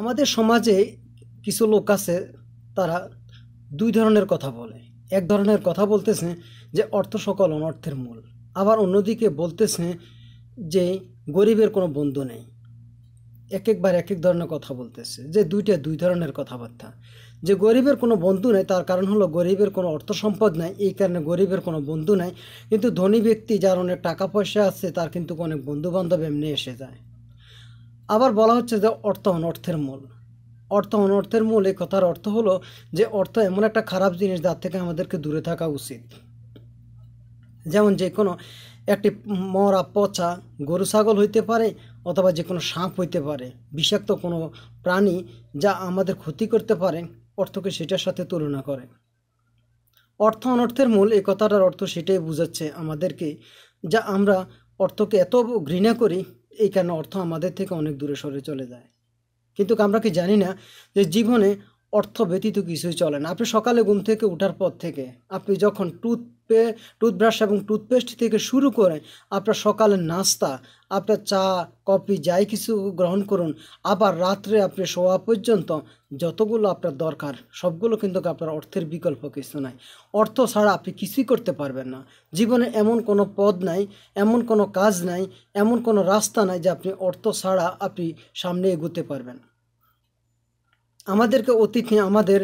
আমাদের সমাজে কিছু লোক আছে তারা দুই ধরনের কথা বলে এক ধরনের কথা বলতেছে যে অর্থ সকল অনর্থের মূল আবার অন্যদিকে বলতেছে যে গরিবের কোনো বন্ধু নেই এক একবার এক এক ধরনের কথা বলতেছে যে দুইটা দুই ধরনের কথাবার্তা যে গরিবের কোনো বন্ধু নেই তার কারণ হলো গরিবের কোনো অর্থ সম্পদ নাই এই কারণে গরিবের কোনো বন্ধু নাই কিন্তু ধনী ব্যক্তি যার অনেক টাকা পয়সা আছে তার কিন্তু অনেক বন্ধু বান্ধব এমনি এসে যায় আবার বলা হচ্ছে যে অর্থ অনর্থের মূল অর্থ অনর্থের মূল এই কথার অর্থ হলো যে অর্থ এমন একটা খারাপ জিনিস যার থেকে আমাদেরকে দূরে থাকা উচিত যেমন যে কোনো একটি মরা পচা গরু ছাগল হইতে পারে অথবা যে কোনো সাপ হইতে পারে বিষাক্ত কোনো প্রাণী যা আমাদের ক্ষতি করতে পারে অর্থকে সেটার সাথে তুলনা করে অর্থ অনর্থের মূল এই কথাটার অর্থ সেটাই বোঝাচ্ছে আমাদেরকে যা আমরা অর্থকে এত ঘৃণা করি এই কারণে অর্থ আমাদের থেকে অনেক দূরে সরে চলে যায় কিন্তু আমরা কি জানি না যে জীবনে অর্থ ব্যতীত কিছুই চলে না আপনি সকালে ঘুম থেকে ওঠার পর থেকে আপনি যখন টুথপে টুথব্রাশ এবং টুথপেস্ট থেকে শুরু করে আপনার সকালের নাস্তা আপনার চা কফি যাই কিছু গ্রহণ করুন আবার রাত্রে আপনি শোয়া পর্যন্ত যতগুলো আপনার দরকার সবগুলো কিন্তু আপনার অর্থের বিকল্প কিছু নাই অর্থ ছাড়া আপনি কিছুই করতে পারবেন না জীবনে এমন কোনো পদ নাই এমন কোনো কাজ নাই এমন কোনো রাস্তা নাই যে আপনি অর্থ ছাড়া আপনি সামনে এগোতে পারবেন আমাদেরকে অতীত নিয়ে আমাদের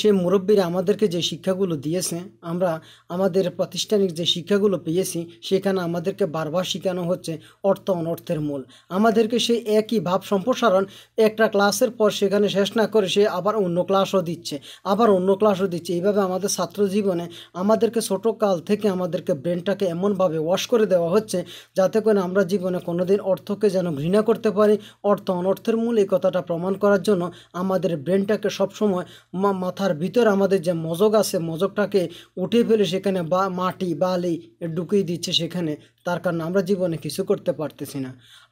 সে মুরব্বীরা আমাদেরকে যে শিক্ষাগুলো দিয়েছে আমরা আমাদের প্রাতিষ্ঠানিক যে শিক্ষাগুলো পেয়েছি সেখানে আমাদেরকে বারবার শেখানো হচ্ছে অর্থ অনর্থের মূল আমাদেরকে সেই একই ভাব সম্প্রসারণ একটা ক্লাসের পর সেখানে শেষ না করে সে আবার অন্য ক্লাসও দিচ্ছে আবার অন্য ক্লাসও দিচ্ছে এইভাবে আমাদের ছাত্র জীবনে আমাদেরকে ছোটোকাল কাল থেকে আমাদেরকে ব্রেনটাকে এমনভাবে ওয়াশ করে দেওয়া হচ্ছে যাতে করে আমরা জীবনে কোনোদিন অর্থকে যেন ঘৃণা করতে পারি অর্থ অনর্থের মূল এই কথাটা প্রমাণ করার জন্য আমাদের আমাদের ব্রেনটাকে সবসময় মাথার ভিতর আমাদের যে মজক আছে মজকটাকে উঠে ফেলে সেখানে বা মাটি বালি ঢুকিয়ে দিচ্ছে সেখানে তার কারণে আমরা জীবনে কিছু করতে পারতেছি না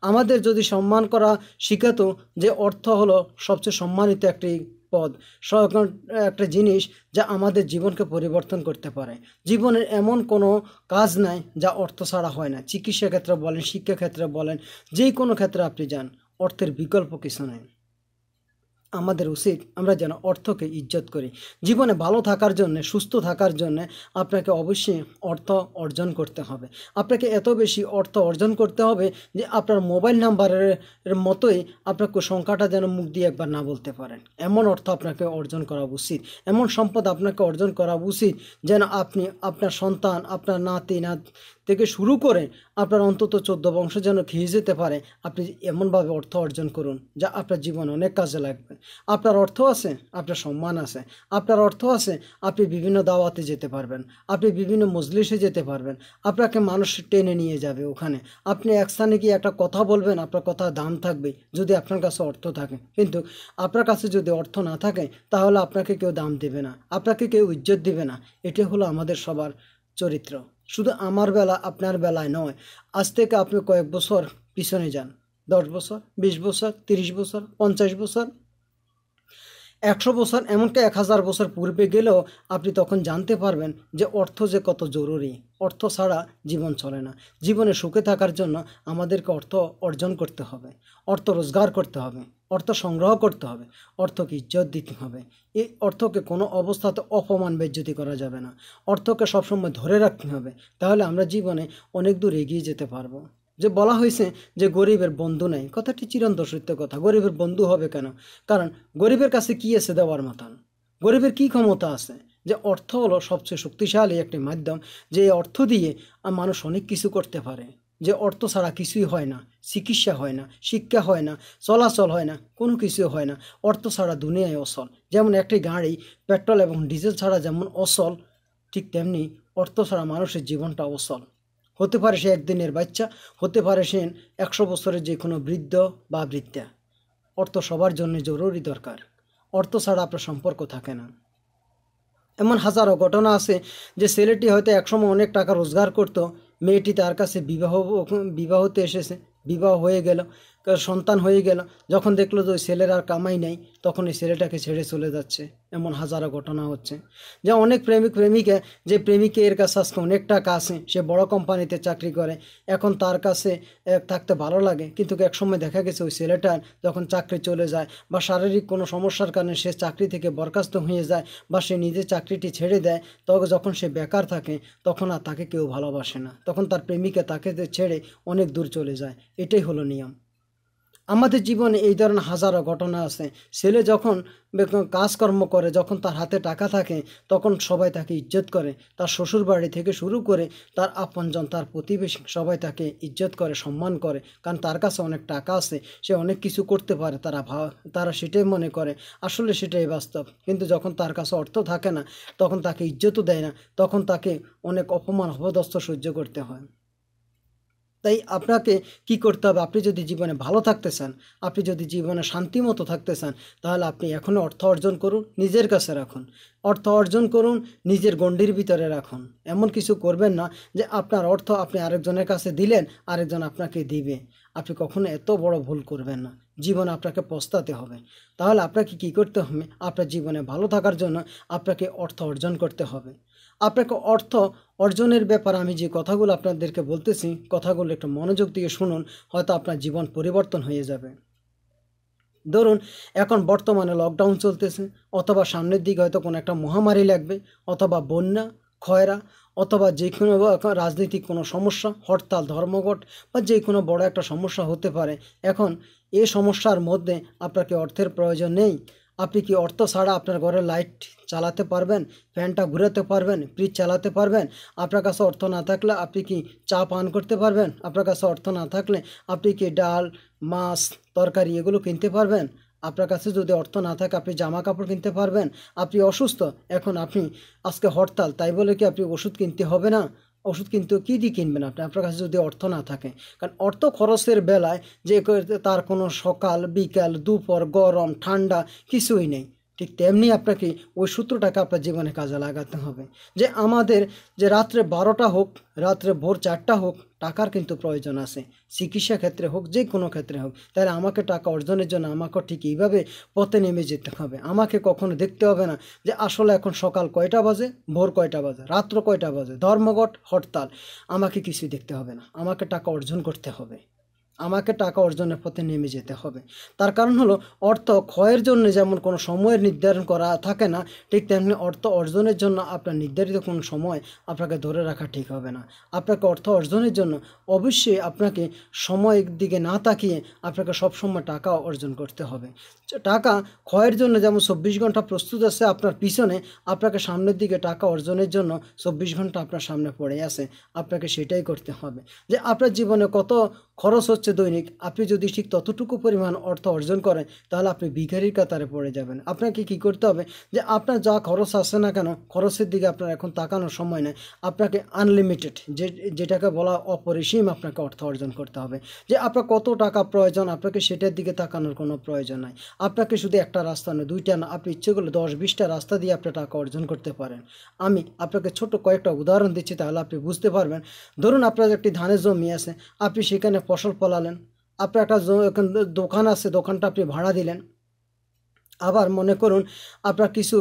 আমাদের যদি সম্মান করা শিখাতো যে অর্থ হলো সবচেয়ে সম্মানিত একটি পদ একটা জিনিস যা আমাদের জীবনকে পরিবর্তন করতে পারে জীবনের এমন কোনো কাজ নাই যা অর্থ ছাড়া হয় না চিকিৎসা ক্ষেত্রে বলেন শিক্ষাক্ষেত্রে বলেন যে কোনো ক্ষেত্রে আপনি যান অর্থের বিকল্প কিছু নেই আমাদের উচিত আমরা যেন অর্থকে ইজ্জত করি জীবনে ভালো থাকার জন্য সুস্থ থাকার জন্য আপনাকে অবশ্যই অর্থ অর্জন করতে হবে আপনাকে এত বেশি অর্থ অর্জন করতে হবে যে আপনার মোবাইল নাম্বারের মতোই আপনার সংখ্যাটা যেন মুখ দিয়ে একবার না বলতে পারেন এমন অর্থ আপনাকে অর্জন করা উচিত এমন সম্পদ আপনাকে অর্জন করা উচিত যেন আপনি আপনার সন্তান আপনার নাতি না থেকে শুরু করে আপনার অন্তত চোদ্দ বংশ যেন খেয়ে যেতে পারে আপনি এমনভাবে অর্থ অর্জন করুন যা আপনার জীবন অনেক কাজে লাগবে আপনার অর্থ আছে আপনার সম্মান আছে আপনার অর্থ আছে আপনি বিভিন্ন দাওয়াতে যেতে পারবেন আপনি বিভিন্ন মজলিসে যেতে পারবেন আপনাকে মানুষ টেনে নিয়ে যাবে ওখানে আপনি এক স্থানে গিয়ে একটা কথা বলবেন আপনার কথা দাম থাকবে যদি আপনার কাছে অর্থ থাকে কিন্তু আপনার কাছে যদি অর্থ না থাকে তাহলে আপনাকে কেউ দাম দেবে না আপনাকে কেউ ইজ্জত দেবে না এটি হলো আমাদের সবার চরিত্র শুধু আমার বেলা আপনার বেলায় নয় আজ থেকে আপনি কয়েক বছর পিছনে যান দশ বছর বিশ বছর তিরিশ বছর পঞ্চাশ বছর একশো বছর এমনকি এক হাজার বছর পূর্বে গেলেও আপনি তখন জানতে পারবেন যে অর্থ যে কত জরুরি অর্থ ছাড়া জীবন চলে না জীবনে সুখে থাকার জন্য আমাদেরকে অর্থ অর্জন করতে হবে অর্থ রোজগার করতে হবে অর্থ সংগ্রহ করতে হবে অর্থকে ইজ্জত দিতে হবে এই অর্থকে কোনো অবস্থাতে অপমান বেজ্জতি করা যাবে না অর্থকে সবসময় ধরে রাখতে হবে তাহলে আমরা জীবনে অনেক দূর এগিয়ে যেতে পারবো যে বলা হয়েছে যে গরিবের বন্ধু নেই কথাটি চিরন্তর সত্য কথা গরিবের বন্ধু হবে কেন কারণ গরিবের কাছে কি আছে দেওয়ার মতন গরিবের কি ক্ষমতা আছে যে অর্থ হলো সবচেয়ে শক্তিশালী একটি মাধ্যম যে অর্থ দিয়ে মানুষ অনেক কিছু করতে পারে যে অর্থ ছাড়া কিছুই হয় না চিকিৎসা হয় না শিক্ষা হয় না চলাচল হয় না কোনো কিছু হয় না অর্থ ছাড়া দুনিয়ায় অসল যেমন একটি গাড়ি পেট্রোল এবং ডিজেল ছাড়া যেমন অসল ঠিক তেমনি অর্থ ছাড়া মানুষের জীবনটা অসল হতে পারে সে একদিনের বাচ্চা হতে পারে সে একশো বছরের যে কোনো বৃদ্ধ বা বৃদ্ধা অর্থ সবার জন্য জরুরি দরকার অর্থ ছাড়া আপনার সম্পর্ক থাকে না এমন হাজারো ঘটনা আছে যে ছেলেটি হয়তো একসময় অনেক টাকা রোজগার করত মেয়েটি তার কাছে বিবাহ বিবাহতে এসেছে বিবাহ হয়ে গেল সন্তান হয়ে গেল যখন দেখলো যে ওই ছেলের আর কামাই নাই তখন এই ছেলেটাকে ছেড়ে চলে যাচ্ছে এমন হাজারো ঘটনা হচ্ছে যে অনেক প্রেমিক প্রেমিকা যে এর কাছে আজকে অনেক টাকা আসে সে বড় কোম্পানিতে চাকরি করে এখন তার কাছে থাকতে ভালো লাগে কিন্তু এক সময় দেখা গেছে ওই ছেলেটার যখন চাকরি চলে যায় বা শারীরিক কোনো সমস্যার কারণে সে চাকরি থেকে বরখাস্ত হয়ে যায় বা সে নিজে চাকরিটি ছেড়ে দেয় তখন যখন সে বেকার থাকে তখন আর তাকে কেউ ভালোবাসে না তখন তার প্রেমিকা তাকে ছেড়ে অনেক দূর চলে যায় এটাই হলো নিয়ম আমাদের জীবনে এই ধরনের হাজারো ঘটনা আছে ছেলে যখন কাজকর্ম করে যখন তার হাতে টাকা থাকে তখন সবাই তাকে ইজ্জত করে তার শ্বশুর বাড়ি থেকে শুরু করে তার আপনজন তার প্রতিবেশী সবাই তাকে ইজ্জত করে সম্মান করে কারণ তার কাছে অনেক টাকা আছে সে অনেক কিছু করতে পারে তারা ভা তারা সেটাই মনে করে আসলে সেটাই বাস্তব কিন্তু যখন তার কাছে অর্থ থাকে না তখন তাকে ইজ্জতও দেয় না তখন তাকে অনেক অপমান অপদস্থ সহ্য করতে হয় তাই আপনাকে কি করতে হবে আপনি যদি জীবনে ভালো থাকতে চান আপনি যদি জীবনে শান্তিমতো থাকতে চান তাহলে আপনি এখনও অর্থ অর্জন করুন নিজের কাছে রাখুন অর্থ অর্জন করুন নিজের গণ্ডির ভিতরে রাখুন এমন কিছু করবেন না যে আপনার অর্থ আপনি আরেকজনের কাছে দিলেন আরেকজন আপনাকে দিবে আপনি কখনো এত বড় ভুল করবেন না জীবন আপনাকে পস্তাতে হবে তাহলে আপনাকে কি করতে হবে আপনার জীবনে ভালো থাকার জন্য আপনাকে অর্থ অর্জন করতে হবে আপনাকে অর্থ অর্জনের ব্যাপারে আমি যে কথাগুলো আপনাদেরকে বলতেছি কথাগুলো একটু মনোযোগ দিয়ে শুনুন হয়তো আপনার জীবন পরিবর্তন হয়ে যাবে ধরুন এখন বর্তমানে লকডাউন চলতেছে অথবা সামনের দিকে হয়তো কোনো একটা মহামারী লাগবে অথবা বন্যা খয়রা অথবা যে কোনো রাজনৈতিক কোনো সমস্যা হরতাল ধর্মঘট বা যে কোনো বড় একটা সমস্যা হতে পারে এখন এ সমস্যার মধ্যে আপনাকে অর্থের প্রয়োজন নেই আপনি কি অর্থ ছাড়া আপনার ঘরে লাইট চালাতে পারবেন ফ্যানটা ঘুরাতে পারবেন ফ্রিজ চালাতে পারবেন আপনার কাছে অর্থ না থাকলে আপনি কি চা পান করতে পারবেন আপনার কাছে অর্থ না থাকলে আপনি কি ডাল মাছ তরকারি এগুলো কিনতে পারবেন আপনার কাছে যদি অর্থ না থাকে আপনি জামা কাপড় কিনতে পারবেন আপনি অসুস্থ এখন আপনি আজকে হরতাল তাই বলে কি আপনি ওষুধ কিনতে হবে না ওষুধ কিন্তু কী দিয়ে কিনবেন আপনি আপনার কাছে যদি অর্থ না থাকে কারণ অর্থ খরচের বেলায় যে তার কোনো সকাল বিকাল দুপুর গরম ঠান্ডা কিছুই নেই ঠিক তেমনি আপনাকে ওই সূত্রটাকে আপনার জীবনে কাজে লাগাতে হবে যে আমাদের যে রাত্রে বারোটা হোক রাত্রে ভোর চারটা হোক টাকার কিন্তু প্রয়োজন আছে চিকিৎসা ক্ষেত্রে হোক যে কোনো ক্ষেত্রে হোক তাহলে আমাকে টাকা অর্জনের জন্য আমাকে ঠিক এইভাবে পথে নেমে যেতে হবে আমাকে কখনো দেখতে হবে না যে আসলে এখন সকাল কয়টা বাজে ভোর কয়টা বাজে রাত্র কয়টা বাজে ধর্মঘট হরতাল আমাকে কিছু দেখতে হবে না আমাকে টাকা অর্জন করতে হবে আমাকে টাকা অর্জনের পথে নেমে যেতে হবে তার কারণ হলো অর্থ ক্ষয়ের জন্য যেমন কোনো সময়ের নির্ধারণ করা থাকে না ঠিক তেমনি অর্থ অর্জনের জন্য আপনার নির্ধারিত কোনো সময় আপনাকে ধরে রাখা ঠিক হবে না আপনাকে অর্থ অর্জনের জন্য অবশ্যই আপনাকে সময়ের দিকে না তাকিয়ে আপনাকে সবসময় টাকা অর্জন করতে হবে টাকা ক্ষয়ের জন্য যেমন চব্বিশ ঘন্টা প্রস্তুত আছে আপনার পিছনে আপনাকে সামনের দিকে টাকা অর্জনের জন্য চব্বিশ ঘন্টা আপনার সামনে পড়ে আছে আপনাকে সেটাই করতে হবে যে আপনার জীবনে কত খরচ হচ্ছে দৈনিক আপনি যদি ঠিক ততটুকু পরিমাণ অর্থ অর্জন করেন তাহলে আপনি ভিখারির কাতারে পড়ে যাবেন আপনাকে কি করতে হবে যে আপনার যা খরচ আছে না কেন খরচের দিকে আপনার এখন তাকানোর সময় নেই আপনাকে আনলিমিটেড যে যেটাকে বলা অপরিসীম আপনাকে অর্থ অর্জন করতে হবে যে আপনার কত টাকা প্রয়োজন আপনাকে সেটার দিকে তাকানোর কোনো প্রয়োজন নাই আপনাকে শুধু একটা রাস্তা নয় দুইটা না আপনি ইচ্ছে করলে দশ বিশটা রাস্তা দিয়ে আপনি টাকা অর্জন করতে পারেন আমি আপনাকে ছোট কয়েকটা উদাহরণ দিচ্ছি তাহলে আপনি বুঝতে পারবেন ধরুন আপনার একটি ধানের জমি আছে আপনি সেখানে ফসল ফলালেন আপনার একটা দোকান আছে দোকানটা আপনি ভাড়া দিলেন আবার মনে করুন আপনার কিছু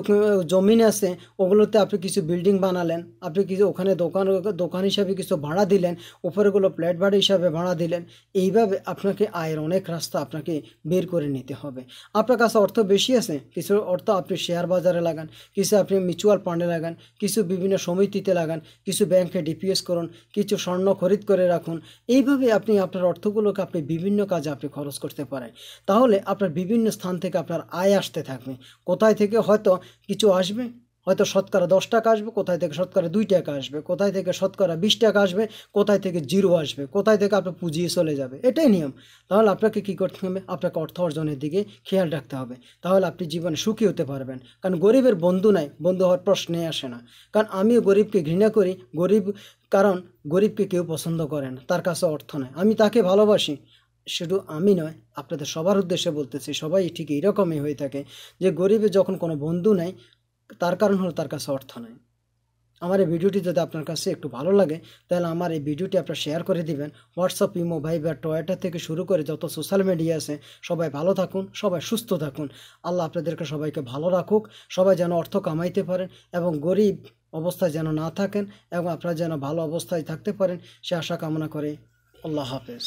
জমিন আছে ওগুলোতে আপনি কিছু বিল্ডিং বানালেন আপনি কিছু ওখানে দোকান দোকান হিসাবে কিছু ভাড়া দিলেন উপরেগুলো ফ্ল্যাট ভাড়া হিসাবে ভাড়া দিলেন এইভাবে আপনাকে আয়ের অনেক রাস্তা আপনাকে বের করে নিতে হবে আপনার কাছে অর্থ বেশি আছে কিছু অর্থ আপনি শেয়ার বাজারে লাগান কিছু আপনি মিউচুয়াল ফান্ডে লাগান কিছু বিভিন্ন সমিতিতে লাগান কিছু ব্যাংকে ডিপিএস করুন কিছু স্বর্ণ খরিদ করে রাখুন এইভাবে আপনি আপনার অর্থগুলোকে আপনি বিভিন্ন কাজে আপনি খরচ করতে পারেন তাহলে আপনার বিভিন্ন স্থান থেকে আপনার আয় আসতে থাকবে কোথায় থেকে হয়তো কিছু আসবে হয়তো শতকরা দশ টাকা আসবে কোথায় থেকে শতকরা দুই টাকা আসবে কোথায় থেকে শতকরা বিশ টাকা আসবে কোথায় থেকে জিরো আসবে কোথায় থেকে আপনার পুঁজি চলে যাবে এটাই নিয়ম তাহলে আপনাকে কী করতে হবে আপনাকে অর্থ অর্জনের দিকে খেয়াল রাখতে হবে তাহলে আপনি জীবনে সুখী হতে পারবেন কারণ গরিবের বন্ধু নাই বন্ধু হওয়ার প্রশ্নে আসে না কারণ আমিও গরিবকে ঘৃণা করি গরিব কারণ গরিবকে কেউ পছন্দ করে না তার কাছে অর্থ নয় আমি তাকে ভালোবাসি শুধু আমি নয় আপনাদের সবার উদ্দেশ্যে বলতেছি সবাই ঠিক এইরকমই হয়ে থাকে যে গরিবে যখন কোনো বন্ধু নাই তার কারণ হলো তার কাছে অর্থ নয় আমার এই ভিডিওটি যদি আপনার কাছে একটু ভালো লাগে তাহলে আমার এই ভিডিওটি আপনার শেয়ার করে দিবেন হোয়াটসঅ্যাপ ইমো ভাইবার টয়টা থেকে শুরু করে যত সোশ্যাল মিডিয়া আছে সবাই ভালো থাকুন সবাই সুস্থ থাকুন আল্লাহ আপনাদেরকে সবাইকে ভালো রাখুক সবাই যেন অর্থ কামাইতে পারেন এবং গরিব অবস্থায় যেন না থাকেন এবং আপনারা যেন ভালো অবস্থায় থাকতে পারেন সে আশা কামনা করে আল্লাহ হাফেজ